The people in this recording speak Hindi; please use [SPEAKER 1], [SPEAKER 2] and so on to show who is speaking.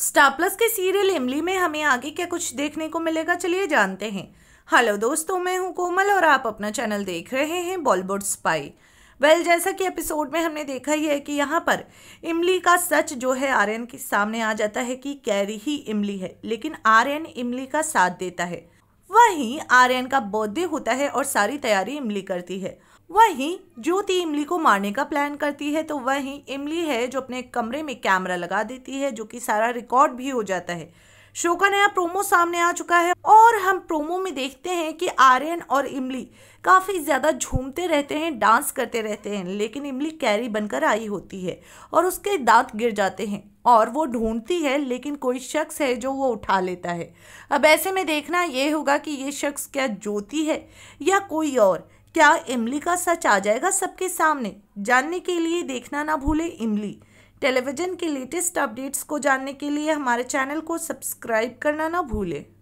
[SPEAKER 1] स्टार प्लस के सीरियल इमली में हमें आगे क्या कुछ देखने को मिलेगा चलिए जानते हैं हेलो दोस्तों मैं हूं कोमल और आप अपना चैनल देख रहे हैं बॉलीवुड स्पाई वेल well, जैसा कि एपिसोड में हमने देखा ही है कि यहाँ पर इमली का सच जो है आर्यन के सामने आ जाता है कि कैरी ही इमली है लेकिन आर्यन इमली का साथ देता है वहीं आर्यन का बर्थडे होता है और सारी तैयारी इमली करती है वहीं ज्योति इमली को मारने का प्लान करती है तो वहीं इमली है जो अपने कमरे में कैमरा लगा देती है जो कि सारा रिकॉर्ड भी हो जाता है शो का नया प्रोमो सामने आ चुका है और हम प्रोमो में देखते हैं कि आर्यन और इमली काफ़ी ज़्यादा झूमते रहते हैं डांस करते रहते हैं लेकिन इमली कैरी बनकर आई होती है और उसके दांत गिर जाते हैं और वो ढूंढती है लेकिन कोई शख्स है जो वो उठा लेता है अब ऐसे में देखना ये होगा कि ये शख्स क्या ज्योति है या कोई और क्या इमली का सच आ जाएगा सबके सामने जानने के लिए देखना ना भूले इमली टेलीविज़न के लेटेस्ट अपडेट्स को जानने के लिए हमारे चैनल
[SPEAKER 2] को सब्सक्राइब करना ना भूलें